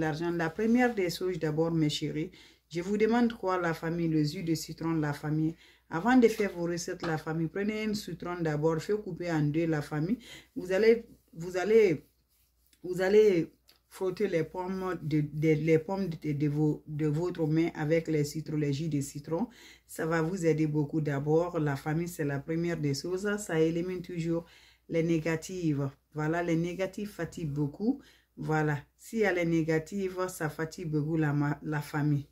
l'argent. La première des choses d'abord, mes chéris, je vous demande quoi la famille, le jus de citron, la famille. Avant de faire vos recettes, la famille, prenez une citron d'abord, faites couper en deux la famille. Vous allez, vous allez, vous allez frotter les pommes de, les pommes de, de, votre main avec les citrologies les jus de citron. Ça va vous aider beaucoup d'abord. La famille, c'est la première des choses. Ça élimine toujours les négatives. Voilà, les négatives fatiguent beaucoup. Voilà. Si elle est négative, ça fatigue beaucoup la, la famille.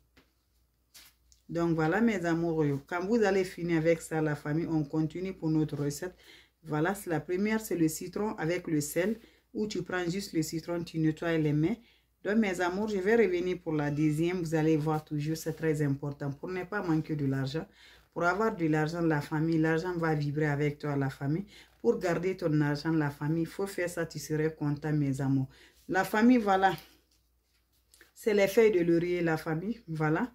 Donc voilà mes amours, quand vous allez finir avec ça, la famille, on continue pour notre recette. Voilà, la première, c'est le citron avec le sel, où tu prends juste le citron, tu nettoies les mains. Donc mes amours, je vais revenir pour la deuxième, vous allez voir toujours, c'est très important, pour ne pas manquer de l'argent. Pour avoir de l'argent, la famille, l'argent va vibrer avec toi, la famille. Pour garder ton argent, la famille, il faut faire ça, tu serais content mes amours. La famille, voilà. C'est les feuilles de laurier, la famille, voilà.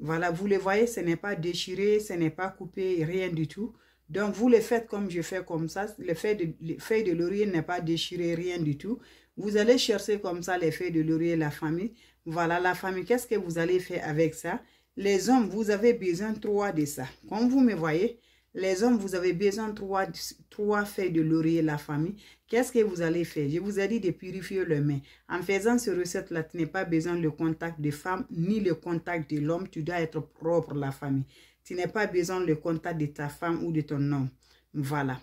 Voilà, vous le voyez, ce n'est pas déchiré, ce n'est pas coupé, rien du tout. Donc, vous le faites comme je fais comme ça. Le feuilles de, les feuilles de laurier n'est pas déchiré, rien du tout. Vous allez chercher comme ça les feuilles de laurier, la famille. Voilà, la famille, qu'est-ce que vous allez faire avec ça? Les hommes, vous avez besoin trois de ça. Comme vous me voyez, les hommes, vous avez besoin de trois, trois feuilles de laurier, la famille. Qu'est-ce que vous allez faire? Je vous ai dit de purifier le main. En faisant cette recette-là, tu n'as pas besoin de contact de femme ni le contact de l'homme. Tu dois être propre, la famille. Tu n'as pas besoin de contact de ta femme ou de ton homme. Voilà.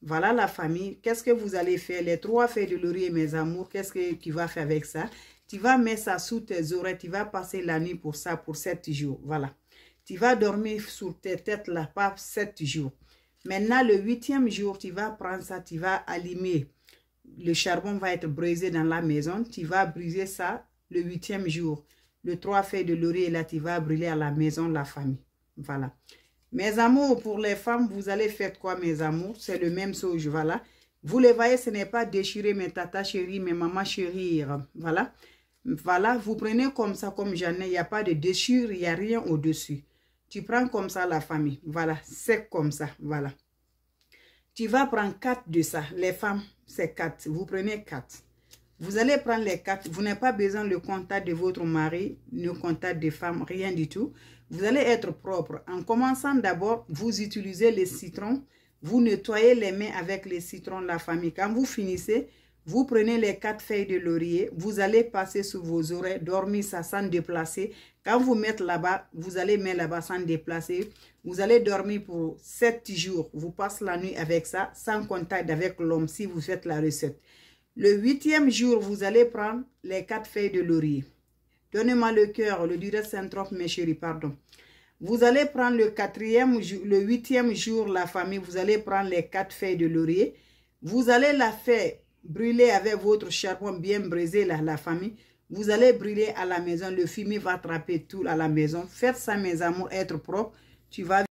Voilà la famille. Qu'est-ce que vous allez faire? Les trois feuilles de laurier, mes amours, qu'est-ce que tu vas faire avec ça? Tu vas mettre ça sous tes oreilles. Tu vas passer la nuit pour ça, pour sept jours. Voilà. Tu vas dormir sur tes têtes là, pas sept jours. Maintenant, le huitième jour, tu vas prendre ça, tu vas allumer. Le charbon va être brisé dans la maison. Tu vas briser ça le huitième jour. Le trois feuilles de laurier, là, tu vas brûler à la maison, la famille. Voilà. Mes amours, pour les femmes, vous allez faire quoi, mes amours? C'est le même sauge, voilà. Vous les voyez, ce n'est pas déchirer mes tata chérie, mes mamans chérie. Voilà. Voilà, vous prenez comme ça, comme j'en ai. Il n'y a pas de déchirure il n'y a rien au-dessus. Tu prends comme ça la famille. Voilà, c'est comme ça. Voilà. Tu vas prendre quatre de ça. Les femmes, c'est quatre, Vous prenez quatre. Vous allez prendre les quatre, Vous n'avez pas besoin le contact de votre mari, le contact des femmes, rien du tout. Vous allez être propre. En commençant d'abord, vous utilisez les citrons. Vous nettoyez les mains avec les citrons, de la famille. Quand vous finissez, vous prenez les quatre feuilles de laurier, vous allez passer sous vos oreilles, dormir ça sans déplacer. Quand vous mettez là-bas, vous allez mettre là-bas sans déplacer. Vous allez dormir pour sept jours. Vous passez la nuit avec ça, sans contact avec l'homme si vous faites la recette. Le huitième jour, vous allez prendre les quatre feuilles de laurier. Donnez-moi le cœur, le duret synthrope, mes chéris, pardon. Vous allez prendre le quatrième, jour, le huitième jour, la famille, vous allez prendre les quatre feuilles de laurier. Vous allez la faire brûler avec votre charbon bien brisé, la famille. Vous allez brûler à la maison, le fumier va attraper tout à la maison. Faites ça, mes amours, être propre. Tu vas